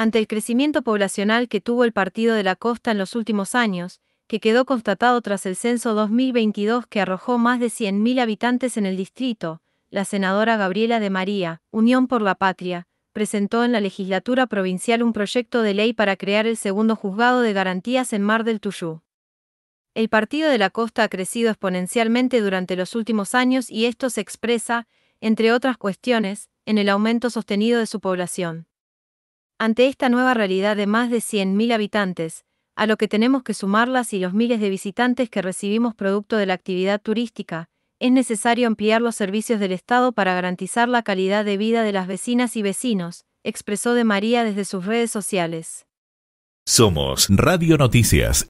Ante el crecimiento poblacional que tuvo el Partido de la Costa en los últimos años, que quedó constatado tras el censo 2022 que arrojó más de 100.000 habitantes en el distrito, la senadora Gabriela de María, Unión por la Patria, presentó en la legislatura provincial un proyecto de ley para crear el segundo juzgado de garantías en Mar del Tuyú. El Partido de la Costa ha crecido exponencialmente durante los últimos años y esto se expresa, entre otras cuestiones, en el aumento sostenido de su población. Ante esta nueva realidad de más de 100.000 habitantes, a lo que tenemos que sumarlas y los miles de visitantes que recibimos producto de la actividad turística, es necesario ampliar los servicios del Estado para garantizar la calidad de vida de las vecinas y vecinos, expresó de María desde sus redes sociales. Somos Radio Noticias.